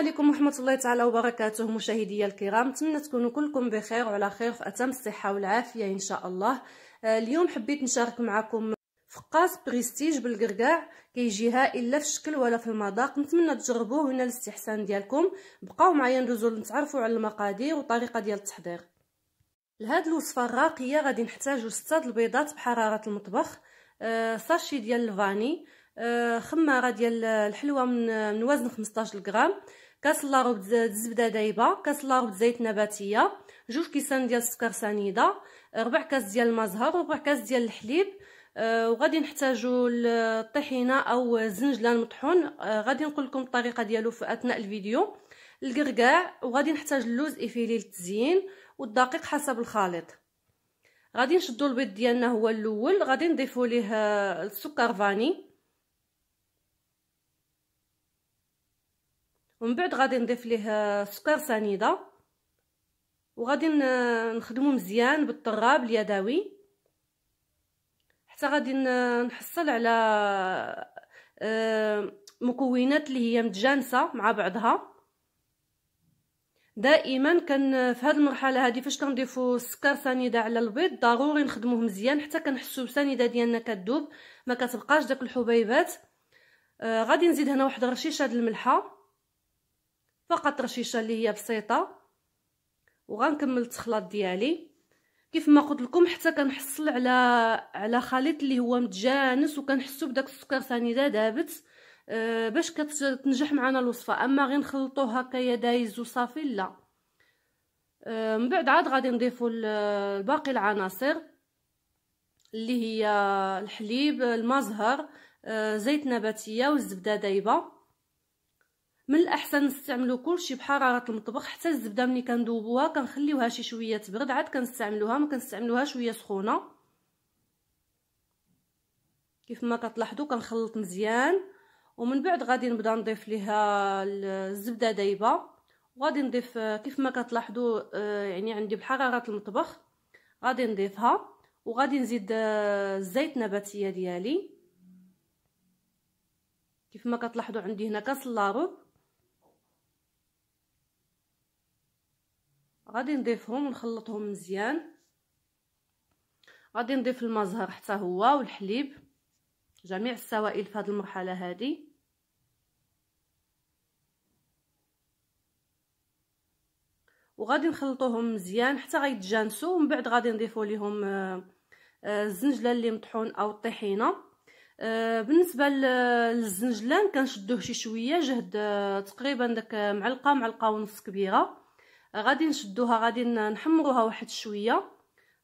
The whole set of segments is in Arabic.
عليكم ورحمه الله تعالى وبركاته مشاهدي الكرام نتمنى تكونوا كلكم بخير وعلى خير في اتم الصحه والعافيه ان شاء الله آه، اليوم حبيت نشارك معكم فقاس بريستيج بالقرقاع كيجي هائل لا في الشكل ولا في المذاق نتمنى تجربوه وينال الاستحسان ديالكم بقاو معايا ندوزو نتعرفوا على المقادير وطريقه ديال التحضير لهاد الوصفه الراقيه غادي نحتاجو 6 البيضات بحراره المطبخ آه، ساشي ديال الفاني آه، خماره ديال الحلوه من من وزن 15 غرام كاس د الزبده دايبه كاس د زيت نباتيه جوج كيسان ديال السكر سنيده ربع كاس ديال زهر وربع كاس ديال الحليب وغادي نحتاجو الطحينه او الزنجلان مطحون غادي نقول لكم الطريقه ديالو في اثناء الفيديو الكركاع وغادي نحتاج اللوز افيلي للتزيين والدقيق حسب الخليط غادي نشدو البيض ديالنا هو الاول غادي نضيفو ليه السكر فاني ومن بعد غادي نضيف ليه سكر سنيده وغادي نخدمو مزيان بالطراب اليدوي حتى غادي نحصل على آه، مكونات اللي هي متجانسه مع بعضها دائما كان في هذه المرحله هذه فاش كنضيفوا السكر سنيده على البيض ضروري نخدموه مزيان حتى كنحسوا السنيده ديالنا كتذوب ما كتبقاش داك الحبيبات آه غادي نزيد هنا واحد رشيشه د الملحه فقط رشيشه اللي هي بسيطه وغنكمل التخلاط ديالي كيف ما قلت لكم حتى كنحصل على على خليط اللي هو متجانس وكنحسو بداك السكر ثاني دابت أه باش كتنجح معنا الوصفه اما غير نخلطو هكا يا دايز وصافي لا أه من بعد عاد غادي نضيفو باقي العناصر اللي هي الحليب المزهر أه زيت نباتيه والزبده دايبه من الاحسن نستعملوا كلشي بحراره المطبخ حتى الزبده ملي كندوبوها كنخليوها شي شويه تبرد عاد كنستعملوها ما كنستعملوها شويه سخونه كيف ما كتلاحظوا كنخلط مزيان ومن بعد غادي نبدا نضيف ليها الزبده دايبه وغادي نضيف كيف ما كتلاحظوا آه، يعني عندي بحراره المطبخ غادي نضيفها وغادي نزيد آه، الزيت النباتيه ديالي كيف ما كتلاحظوا عندي هنا كاس لاروب غادي نضيفهم ونخلطهم مزيان غادي نضيف المزهر حتى هو والحليب جميع السوائل في هذه المرحله هذه وغادي نخلطوهم مزيان حتى غيتجانسوا ومن بعد غادي نضيفوا ليهم آه، آه، الزنجله اللي مطحون او الطحينه آه، بالنسبه للزنجلان كنشدوه شي شويه جهد تقريبا داك معلقه معلقه ونص كبيره غادي نشدوها غادي نحمروها واحد شويه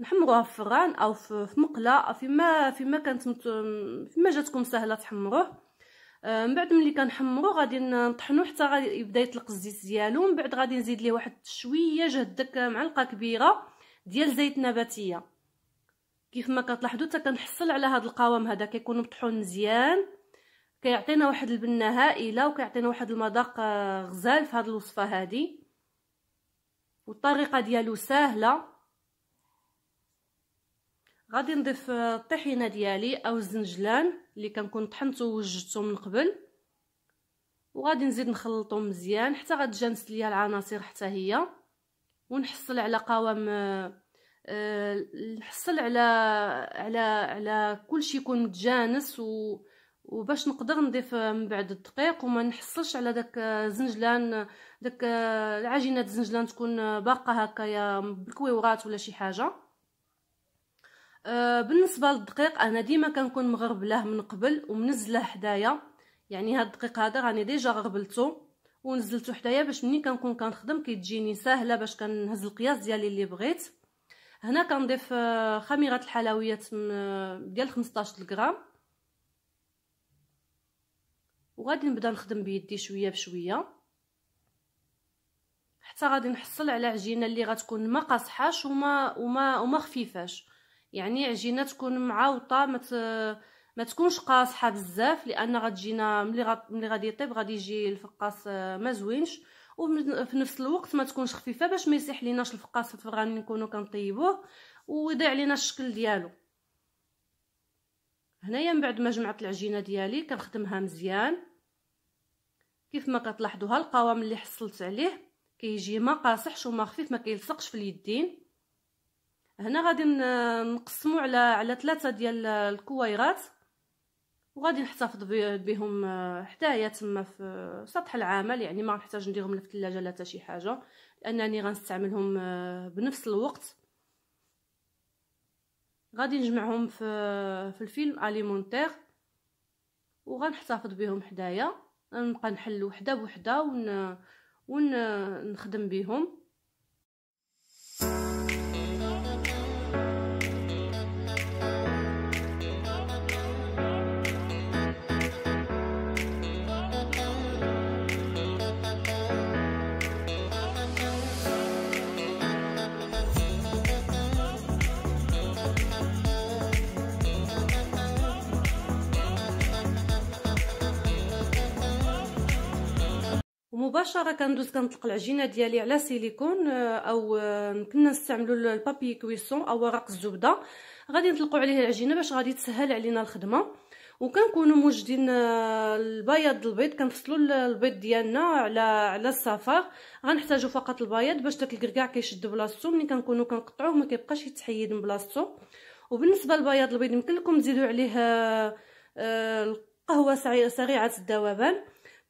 نحمروها في فران او في مقله فيما فيما كانت مت... فيما جاتكم سهله تحمروه آه، من بعد ملي كنحمرو غادي نطحنو حتى غادي يبدا يطلق الزيت ديالو من بعد غادي نزيد ليه واحد شويه جهد داك معلقه كبيره ديال زيت نباتيه كيف ما كتلاحظوا حتى كنحصل على هذا القوام هذا كيكون مطحون مزيان كيعطينا واحد البنه هائله وكيعطينا واحد المذاق آه، غزال في هذه الوصفه هذه والطريقه ديالو سهله غادي نضيف الطحينه ديالي او الزنجلان اللي كنكون طحنته ووجدته من قبل وغادي نزيد نخلطو مزيان حتى غتجانس ليا العناصر حتى هي ونحصل على قوام آه، نحصل على على على كلشي يكون متجانس و وباش نقدر نضيف من بعد الدقيق وما نحصلش على داك زنجلان داك العجينه الزنجلان تكون باقه هكايا بالكويورات ولا شي حاجه أه، بالنسبه للدقيق انا ديما كنكون مغربلاه من قبل ومنزله حدايا يعني هاد الدقيق هذا راني ديجا غربلته ونزلته حدايا باش ملي كنكون كنخدم كتجيني ساهله باش كنهز القياس ديالي اللي بغيت هنا كنضيف آه، خميره الحلويات آه، ديال 15 غرام وغادي نبدا نخدم بيدي شويه بشويه حتى غادي نحصل على عجينه اللي غتكون ما قاصحاش وما وما وما خفيفاش يعني عجينه تكون معوطه ما ما تكونش قاصحه بزاف لان غتجينا ملي ملي غادي يطيب غادي يجي الفقاس آه، ما زوينش وفي نفس الوقت ما تكونش خفيفه باش ما يسيح ليناش الفقاس في الفران نكونو كنطيبوه ويضيع لينا الشكل ديالو هنايا من بعد ما جمعت العجينه ديالي كنخدمها مزيان كيف ما كتلاحظوا القوام اللي حصلت عليه كيجي ما قاصحش وما خفيف ما كيلصقش في اليدين هنا غادي نقسمو على على ثلاثه ديال الكويرات وغادي نحتفظ بهم آه، حدايا تما في سطح العمل يعني ما غنحتاج نديرهم في الثلاجه لا حتى شي حاجه لانني غنستعملهم آه، بنفس الوقت غادي نجمعهم في في الفيلم اليمونتير وغنحتفظ بهم حدايا نبقى نحل وحده بوحده ون ونخدم بهم مباشره كندوز كنطلق العجينه ديالي على سيليكون آه، او آه، كنا نستعملوا البابي كويسون او ورق الزبده غادي نطلقوا عليه العجينه باش غادي تسهل علينا الخدمه وكنكونوا موجدين آه، البياض البيض كنفصلوا البيض ديالنا على على الصفار غنحتاجوا فقط البياض باش داك الكركاع كيشد بلاصتو ملي كنكونوا كنقطعوه ما كيبقاش يتحيد من بلاصتو وبالنسبه للبياض البيض يمكن لكم تزيدوا عليه القهوه سريعه الذوبان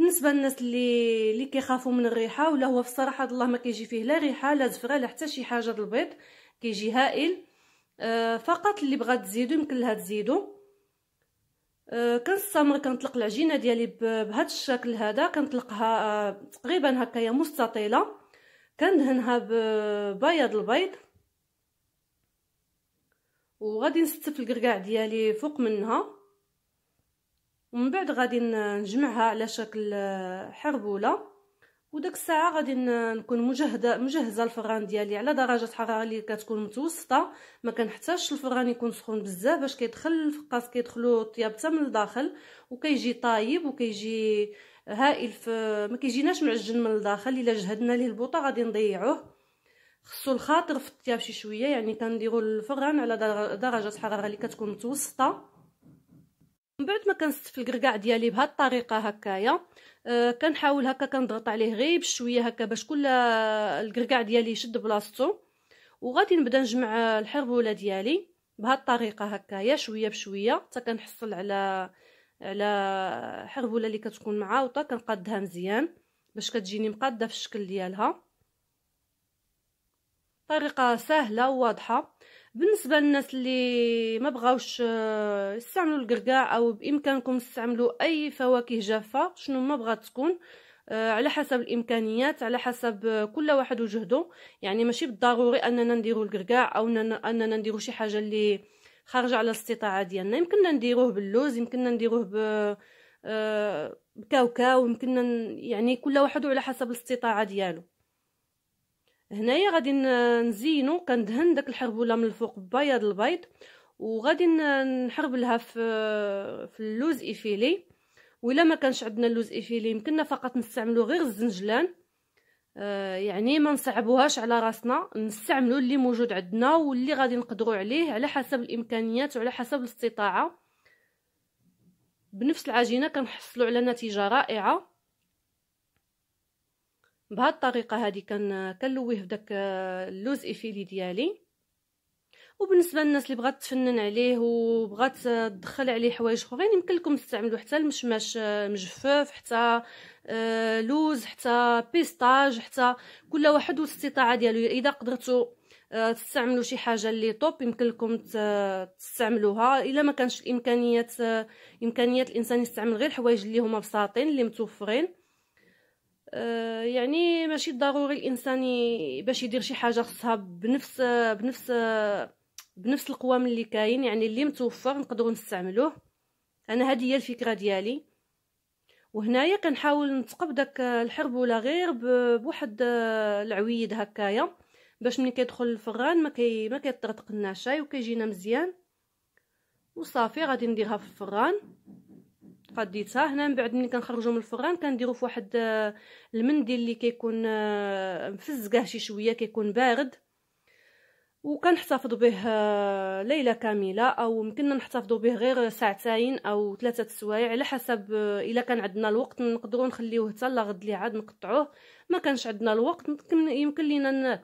بالنسبه للناس اللي اللي كيخافوا من الريحه ولا هو في الصراحه الله ما كيجي فيه لا ريحه لا زفره لا حتى شي حاجه البيض كيجي هائل آه فقط اللي بغات تزيدو يمكن لها تزيدو آه كنستمر كنطلق العجينه ديالي بهذا الشكل هذا كنطلقها آه تقريبا هكايا مستطيله كندهنها ببياض البيض وغادي نستف الكركاع ديالي فوق منها ومن بعد غادي نجمعها على شكل آه، حربوله وداك الساعه غادي نكون مجهده مجهزه الفران ديالي على درجه حراره اللي كتكون متوسطه ما كنحتاجش الفران يكون سخون بزاف باش كيدخل الفقاس كيدخلوا الطياب حتى من الداخل وكيجي طايب وكيجي هائل ف ما كيجيناش معجن من الداخل الا جهدنا ليه البوطه غادي نضيعوه خصو الخاطر في الطياب شي شويه يعني كنديروا الفران على درجه حراره اللي كتكون متوسطه من بعد ما كنستف الكركاع ديالي بهاد الطريقه هكايا أه كنحاول هكا كنضغط عليه غير بشويه هكا باش كل الكركاع ديالي يشد بلاصتو وغادي نبدا نجمع الحربوله ديالي بهاد الطريقه هكايا شويه بشويه حتى كنحصل على على حربوله اللي كتكون معاوطه كنقادها مزيان باش كتجيني مقاده في الشكل ديالها طريقه سهله وواضحه بالنسبه للناس اللي ما بغاوش آه، يستعملوا القرقاع او بامكانكم تستعملوا اي فواكه جافه شنو ما بغات تكون آه، على حسب الامكانيات على حسب آه، كل واحد وجهده يعني ماشي بالضروري اننا نديروا القرقاع او اننا نديروا شي حاجه اللي خارجه على الاستطاعه ديالنا يعني يمكننا نديروه باللوز يمكننا نديروه ب بكاوكاو يمكننا يعني كل واحد على حسب الاستطاعه ديالو هنايا غادي نزينو كندهن داك الحربوله من الفوق ببياض البيض وغادي نحربلها في في اللوز ايفيلي ولا ما كانش عندنا اللوز ايفيلي يمكننا فقط نستعملو غير الزنجلان آه، يعني ما نصعبوهاش على راسنا نستعملو اللي موجود عندنا واللي غادي نقدرو عليه على حسب الامكانيات وعلى حسب الاستطاعه بنفس العجينه كنحصلوا على نتيجه رائعه بهاد الطريقه هذه كان كنلويه فداك اللوز ايفيلي ديالي وبالنسبه للناس اللي بغات تفنن عليه وبغات تدخل عليه حوايج اخرين يمكن لكم تستعملوا حتى المشماش مجفف حتى آه، لوز حتى بيستاج حتى كل واحد والاستطاعه ديالو اذا قدرتوا آه، تستعملوا شي حاجه اللي طوب يمكن لكم تستعملوها الا ما كانش الامكانيات آه، امكانيات الانسان يستعمل غير حوايج اللي هما بساطين اللي متوفرين آه، يعني ماشي ضروري الانسان باش يدير شي حاجه خصها بنفس بنفس بنفس القوام اللي كاين يعني اللي متوفر نقدروا نستعملوه انا هذه هي الفكره ديالي وهنايا كنحاول نتقب داك ولا غير بواحد آه، العويد هكايا باش ملي كيدخل الفران ما كي ما كيطرطق لنا شاي وكيجينا مزيان وصافي غادي نديرها في الفران فديتها هنا من بعد ملي كنخرجو من الفران كنديرو في واحد آه، المنديل اللي كيكون آه، مفزقه شي شويه كيكون بارد وكنحتفظ به آه، ليله كامله او يمكننا نحتفظ به غير ساعتين او ثلاثه سوايع على حسب الا كان عندنا الوقت نقدروا نخليوه حتى لغد اللي عاد نقطعوه ما كانش عندنا الوقت يمكن لينا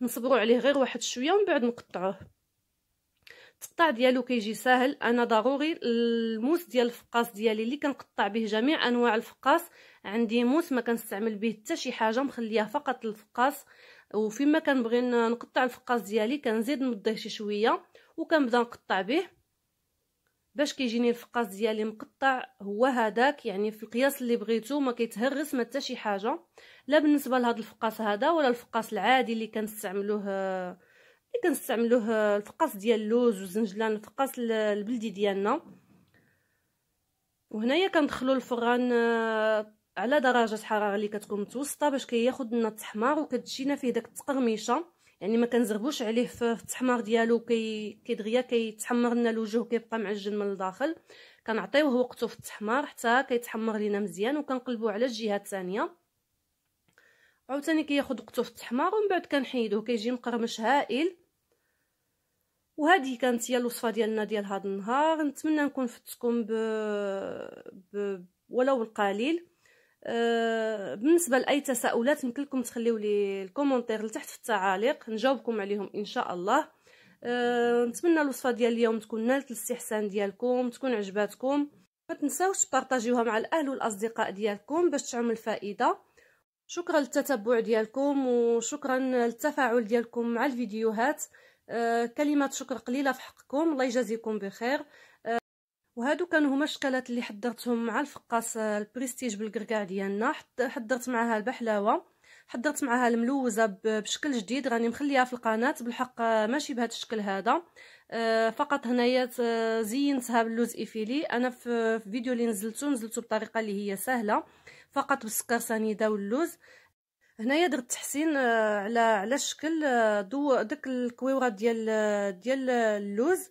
نصبروا عليه غير واحد شويه ومن بعد نقطعوه التقطاع ديالو كيجي ساهل انا ضروري الموس ديال الفقاص ديالي اللي كنقطع به جميع انواع الفقاص عندي موس ما كنستعمل به حتى شي حاجه مخليه فقط الفقاص وفيما كنبغي نقطع الفقاص ديالي كنزيد نوضيه شي شويه وكنبدا نقطع به باش كيجيني الفقاص ديالي مقطع هو هذاك يعني في القياس اللي بغيتو ما كيتهرس ما حتى شي حاجه لا بالنسبه لهذا الفقاص هذا ولا الفقاص العادي اللي كنستعملوه آه، اللي كنستعملوه آه، الفقاس ديال اللوز والزنجلان الفقاس البلدي ديالنا وهنايا كندخلو الفران آه، على درجه حراره اللي كتكون متوسطه باش كياخذ لنا التحمار وكتجينا فيه داك التقرميشه يعني ما كنزربوش عليه في التحمار ديالو كي كيدغيا كيتحمر لنا الوجه وكيبقى معجن من الداخل كنعطيوه وقته في التحمار حتى كيتحمر لينا مزيان وكنقلبوه على الجهه الثانيه عاوتاني كياخد وقته في التحمار ومن بعد كنحيدوه كيجي مقرمش هائل وهذه كانت هي الوصفه ديالنا ديال هذا النهار نتمنى نكون فدتكم ب... ب... ولو القليل أه... بالنسبه لاي تساؤلات يمكنكم تخليو لي الكومونتير لتحت في التعاليق نجاوبكم عليهم ان شاء الله أه... نتمنى الوصفه ديال اليوم تكون نالت الاستحسان ديالكم تكون عجباتكم ما تنساوش تبارطاجيوها مع الاهل والاصدقاء ديالكم باش تعمل فائده شكرا للتتبع ديالكم وشكرا للتفاعل ديالكم مع الفيديوهات آه كلمات شكر قليله في حقكم الله يجازيكم بخير آه، وهادو كانوا هما الشكلات اللي حضرتهم مع الفقاس آه، البريستيج بالكركاع ديالنا حضرت معها البحلاوه حضرت معها الملوزه بشكل جديد راني مخليها في القناه بالحق آه، ماشي بهذا الشكل هذا فقط هنايا زينتها باللوز ايفيلي انا في فيديو اللي نزلته نزلته بطريقه اللي هي سهله فقط بالسكر سنيده واللوز هنايا درت تحسين آه، على على شكل آه، دو داك الكويوره ديال آه، ديال اللوز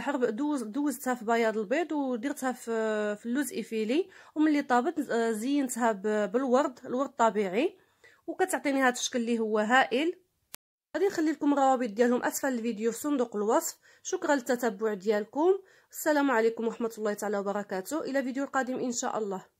حرب دوز دوزتها في بياض البيض ودرتها في في اللوز ايفيلي وملي طابت زينتها بالورد الورد الطبيعي وكتعطيني هذا الشكل اللي هو هائل غادي نخلي لكم الروابط ديالهم اسفل الفيديو في صندوق الوصف شكرا للتتبع ديالكم السلام عليكم ورحمه الله تعالى وبركاته الى فيديو القادم ان شاء الله